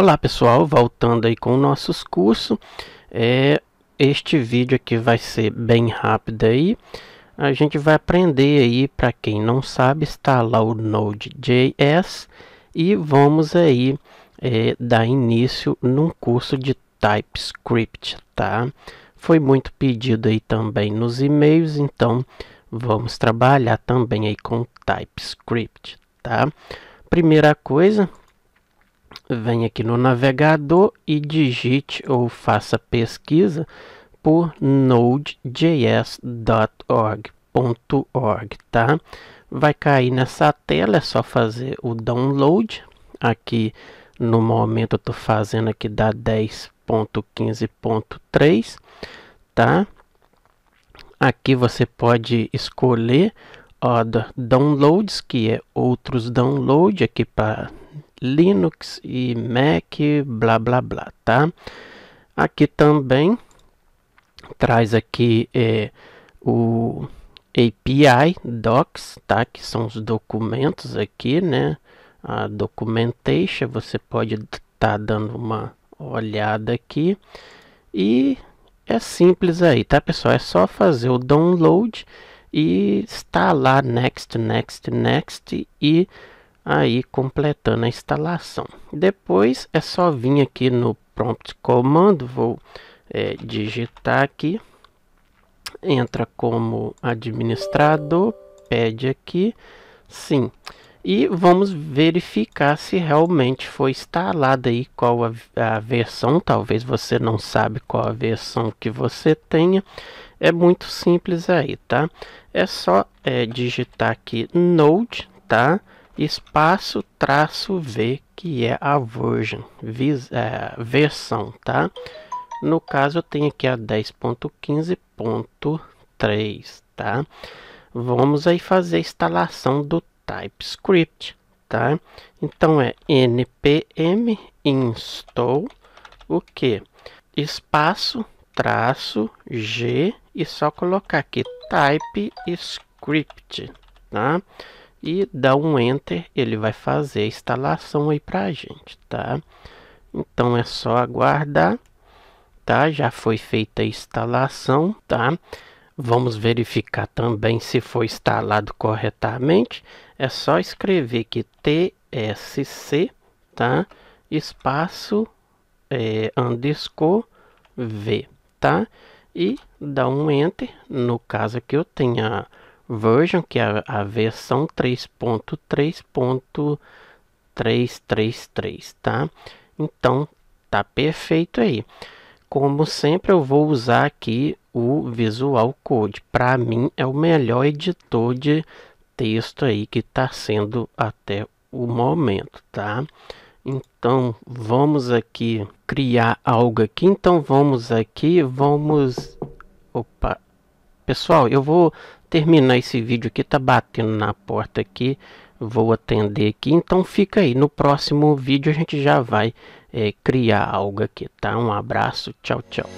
Olá pessoal, voltando aí com nossos cursos. É, este vídeo aqui vai ser bem rápido aí. A gente vai aprender aí, para quem não sabe, instalar o Node.js e vamos aí é, dar início num curso de TypeScript, tá? Foi muito pedido aí também nos e-mails, então vamos trabalhar também aí com TypeScript, tá? Primeira coisa, Venha aqui no navegador e digite ou faça pesquisa por nodejs.org.org, tá? Vai cair nessa tela, é só fazer o download. Aqui no momento eu estou fazendo aqui da 10.15.3, tá? Aqui você pode escolher Other Downloads, que é outros downloads aqui para Linux e Mac, blá blá blá, tá? Aqui também traz aqui é, o API docs, tá? Que são os documentos aqui, né? A documentation, você pode estar tá dando uma olhada aqui. E é simples aí, tá pessoal? É só fazer o download e instalar next, next, next e aí completando a instalação. Depois é só vir aqui no prompt comando, vou é, digitar aqui, entra como administrador, pede aqui, sim. E vamos verificar se realmente foi instalada aí qual a, a versão, talvez você não sabe qual a versão que você tenha. É muito simples aí, tá? É só é, digitar aqui Node, tá? espaço traço V, que é a version, vis, é, versão, tá? No caso, eu tenho aqui a 10.15.3, tá? Vamos aí fazer a instalação do TypeScript, tá? Então, é npm install, o que? Espaço, traço, g, e só colocar aqui TypeScript, tá? e dá um enter, ele vai fazer a instalação aí a gente, tá? Então é só aguardar, tá? Já foi feita a instalação, tá? Vamos verificar também se foi instalado corretamente. É só escrever que TSC, tá? Espaço é, underscore V, tá? E dá um enter, no caso aqui eu tenho a Vejam que é a, a versão 3.3.333, tá? Então, tá perfeito aí. Como sempre, eu vou usar aqui o Visual Code. Para mim, é o melhor editor de texto aí que está sendo até o momento, tá? Então, vamos aqui criar algo aqui. Então, vamos aqui, vamos... Opa! Pessoal, eu vou terminar esse vídeo aqui, tá batendo na porta aqui, vou atender aqui, então fica aí, no próximo vídeo a gente já vai é, criar algo aqui, tá? Um abraço, tchau, tchau.